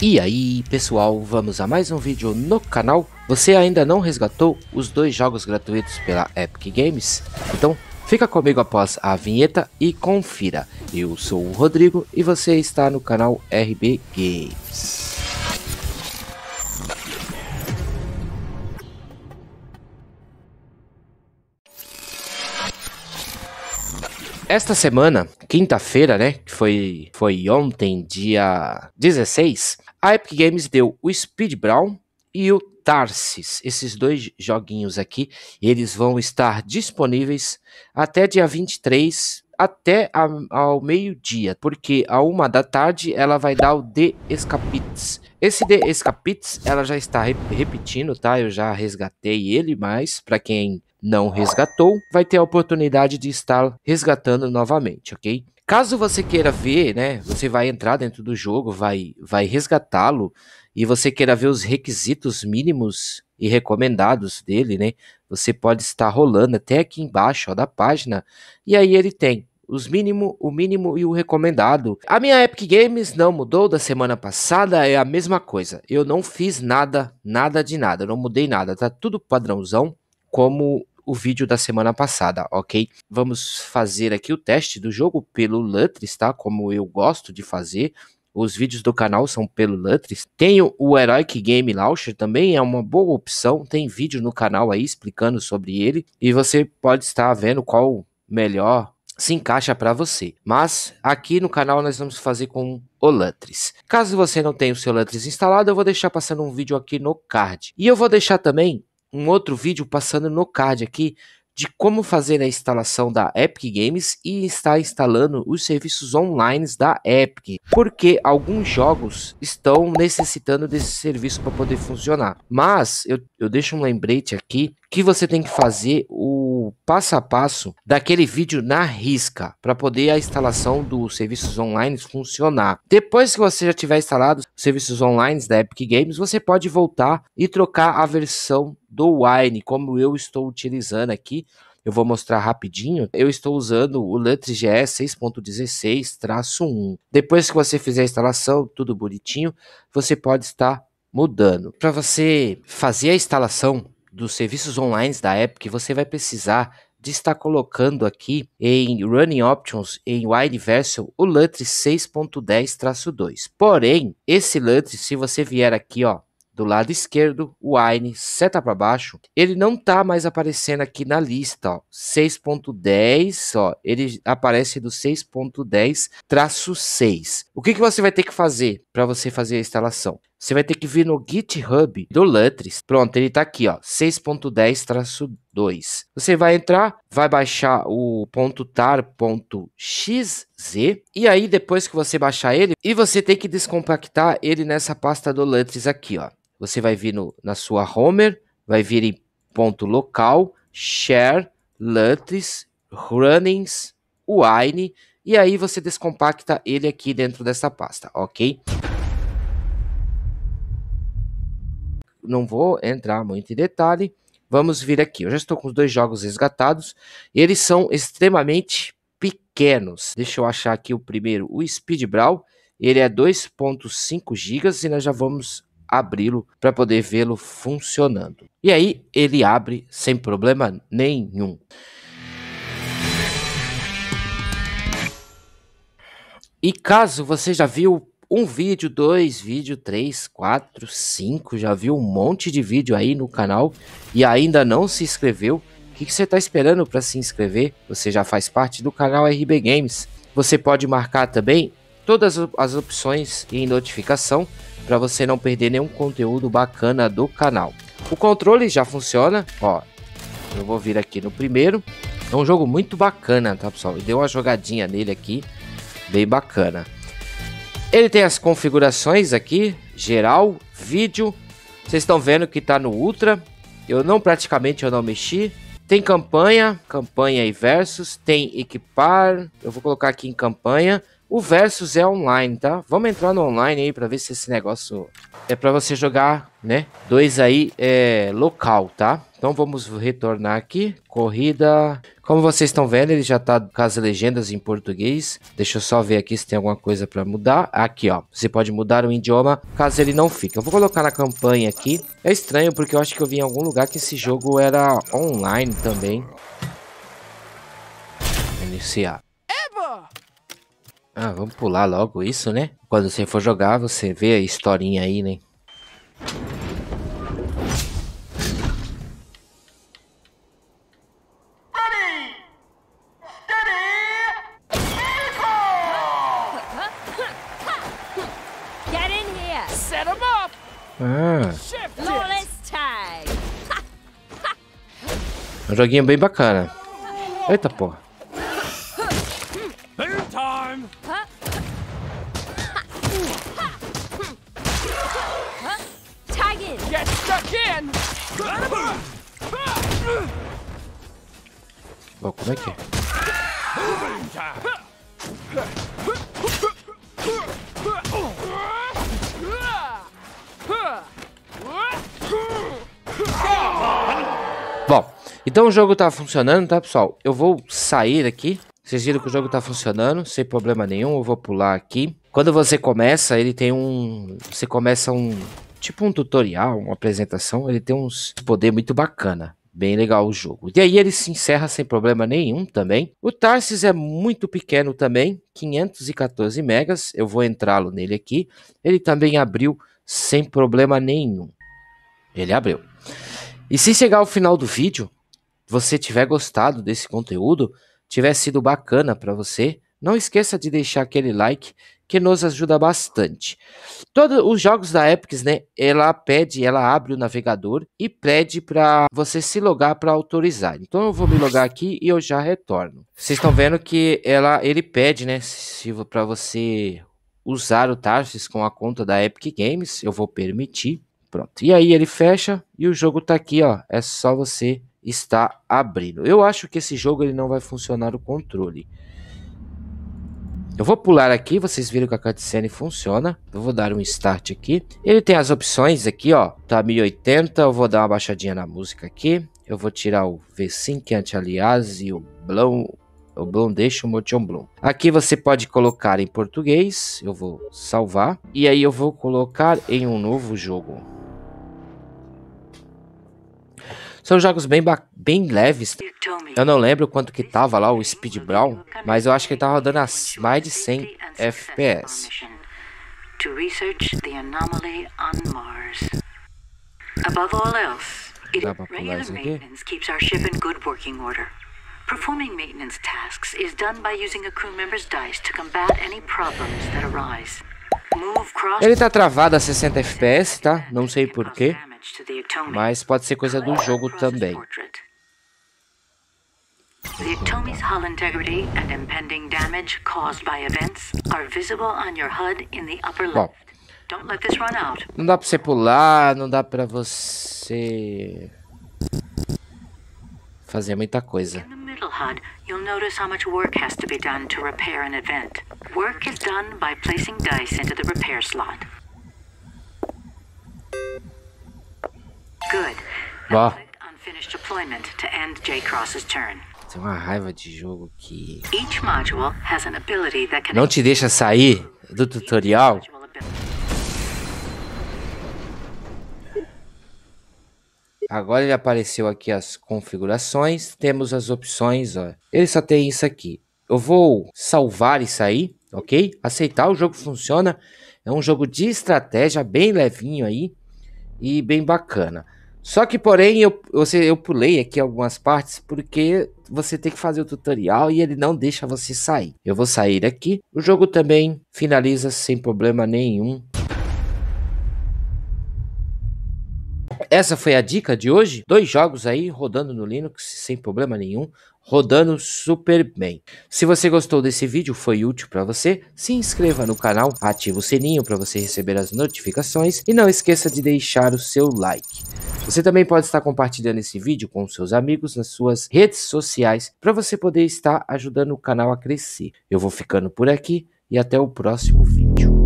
E aí pessoal, vamos a mais um vídeo no canal. Você ainda não resgatou os dois jogos gratuitos pela Epic Games? Então fica comigo após a vinheta e confira. Eu sou o Rodrigo e você está no canal RB Games. Esta semana, quinta-feira, né, que foi, foi ontem, dia 16, a Epic Games deu o Speed Brown e o Tarsis. Esses dois joguinhos aqui, eles vão estar disponíveis até dia 23, até a, ao meio-dia, porque a uma da tarde ela vai dar o The Escapites. Esse The Escapites, ela já está repetindo, tá? Eu já resgatei ele, mas para quem não resgatou, vai ter a oportunidade de estar resgatando novamente, ok? Caso você queira ver, né, você vai entrar dentro do jogo, vai, vai resgatá-lo e você queira ver os requisitos mínimos e recomendados dele, né? Você pode estar rolando até aqui embaixo ó, da página e aí ele tem os mínimo, o mínimo e o recomendado. A minha Epic Games não mudou da semana passada, é a mesma coisa. Eu não fiz nada, nada de nada, não mudei nada, tá tudo padrãozão como o vídeo da semana passada, ok? Vamos fazer aqui o teste do jogo pelo Lutris, tá? Como eu gosto de fazer. Os vídeos do canal são pelo Lutris. Tenho o Heroic Game Launcher, também é uma boa opção. Tem vídeo no canal aí explicando sobre ele. E você pode estar vendo qual melhor se encaixa para você. Mas aqui no canal nós vamos fazer com o Lutris. Caso você não tenha o seu Lutris instalado, eu vou deixar passando um vídeo aqui no card. E eu vou deixar também um outro vídeo passando no card aqui de como fazer a instalação da Epic Games e está instalando os serviços online da Epic, porque alguns jogos estão necessitando desse serviço para poder funcionar. Mas eu, eu deixo um lembrete aqui que você tem que fazer o passo a passo daquele vídeo na risca para poder a instalação dos serviços online funcionar. Depois que você já tiver instalado os serviços online da Epic Games, você pode voltar e trocar a versão do Wine, como eu estou utilizando aqui. Eu vou mostrar rapidinho. Eu estou usando o Lutri GE 6.16-1. Depois que você fizer a instalação, tudo bonitinho, você pode estar mudando. Para você fazer a instalação dos serviços online da Epic, você vai precisar de estar colocando aqui em Running Options, em Wine Vessel, o LUTRI 6.10-2. Porém, esse LUTRI, se você vier aqui, ó, do lado esquerdo, o AINE seta para baixo, ele não tá mais aparecendo aqui na lista, ó. 6.10, só. ele aparece do 6.10 traço 6. O que, que você vai ter que fazer para você fazer a instalação? Você vai ter que vir no GitHub do Lutris. Pronto, ele tá aqui, ó, 6.10-2. Você vai entrar, vai baixar o .tar.xz e aí depois que você baixar ele, e você tem que descompactar ele nessa pasta do Lutris aqui, ó. Você vai vir no, na sua Homer, vai vir em ponto local, share, LUTs, runnings, wine, e aí você descompacta ele aqui dentro dessa pasta, ok? Não vou entrar muito em detalhe. Vamos vir aqui. Eu já estou com os dois jogos resgatados. Eles são extremamente pequenos. Deixa eu achar aqui o primeiro, o Speed Brawl. Ele é 2.5 GB e nós já vamos abri-lo para poder vê-lo funcionando. E aí ele abre sem problema nenhum. E caso você já viu um vídeo, dois vídeo, três, quatro, cinco, já viu um monte de vídeo aí no canal e ainda não se inscreveu, o que, que você está esperando para se inscrever? Você já faz parte do canal RB Games. Você pode marcar também todas as opções em notificação para você não perder nenhum conteúdo bacana do canal. O controle já funciona, ó. Eu vou vir aqui no primeiro. É um jogo muito bacana, tá pessoal? Deu uma jogadinha nele aqui, bem bacana. Ele tem as configurações aqui, geral, vídeo. Vocês estão vendo que tá no ultra. Eu não praticamente eu não mexi. Tem campanha, campanha e versus, tem equipar. Eu vou colocar aqui em campanha. O Versus é online, tá? Vamos entrar no online aí pra ver se esse negócio é pra você jogar, né? Dois aí é local, tá? Então vamos retornar aqui. Corrida. Como vocês estão vendo, ele já tá com as legendas em português. Deixa eu só ver aqui se tem alguma coisa para mudar. Aqui, ó. Você pode mudar o idioma caso ele não fique. Eu vou colocar na campanha aqui. É estranho porque eu acho que eu vi em algum lugar que esse jogo era online também. Iniciar. Ever! Ah, vamos pular logo isso, né? Quando você for jogar, você vê a historinha aí, né? Ah. Um joguinho bem bacana. Eita porra. Bom, como é que é? Bom, então o jogo tá funcionando, tá, pessoal? Eu vou sair aqui. Vocês viram que o jogo tá funcionando, sem problema nenhum. Eu vou pular aqui. Quando você começa, ele tem um... Você começa um... Tipo um tutorial, uma apresentação. Ele tem uns poder muito bacana. Bem legal o jogo. E aí ele se encerra sem problema nenhum também. O Tarsis é muito pequeno também, 514 megas. Eu vou entrá-lo nele aqui. Ele também abriu sem problema nenhum. Ele abriu. E se chegar ao final do vídeo, você tiver gostado desse conteúdo, tiver sido bacana para você, não esqueça de deixar aquele like que nos ajuda bastante. Todos os jogos da Epic, né? Ela pede, ela abre o navegador e pede para você se logar para autorizar. Então eu vou me logar aqui e eu já retorno. Vocês estão vendo que ela, ele pede, né? Para você usar o Tarsis com a conta da Epic Games, eu vou permitir. Pronto. E aí ele fecha e o jogo tá aqui, ó. É só você estar abrindo. Eu acho que esse jogo ele não vai funcionar o controle. Eu vou pular aqui, vocês viram que a cutscene funciona. Eu vou dar um start aqui. Ele tem as opções aqui, ó. Tá 1080, eu vou dar uma baixadinha na música aqui. Eu vou tirar o V-Sync anti-alias e o Blow o Bloom deixa o Motion Bloom. Aqui você pode colocar em português, eu vou salvar, e aí eu vou colocar em um novo jogo. São jogos bem, bem leves. Eu não lembro quanto que tava lá o Speed Brown, mas eu acho que ele tava rodando a mais de 100 FPS. Dá all pular isso aqui? Performing maintenance tasks is done by using a crew member's dice to combat any problems that arise. Ele tá travado a 60 FPS, tá? Não sei porquê. Mas pode ser coisa do jogo também. The Atomi's hull integrity and impending damage caused by events are visible on your HUD in the upper left. Don't let this run out. Não dá para você pular, não dá para você fazer muita coisa. In the middle HUD, you'll notice how much work has to be done to repair an event. Work is done by placing dice into the repair slot. Ó. Tem uma raiva de jogo que. Não te deixa sair do tutorial. Agora ele apareceu aqui as configurações. Temos as opções, ó. Ele só tem isso aqui. Eu vou salvar e sair, ok? Aceitar, o jogo funciona. É um jogo de estratégia bem levinho aí e bem bacana. Só que, porém, eu, você, eu pulei aqui algumas partes porque você tem que fazer o tutorial e ele não deixa você sair. Eu vou sair aqui. O jogo também finaliza sem problema nenhum. essa foi a dica de hoje. Dois jogos aí rodando no Linux sem problema nenhum, rodando super bem. Se você gostou desse vídeo, foi útil para você, se inscreva no canal, ative o sininho para você receber as notificações e não esqueça de deixar o seu like. Você também pode estar compartilhando esse vídeo com seus amigos nas suas redes sociais para você poder estar ajudando o canal a crescer. Eu vou ficando por aqui e até o próximo vídeo.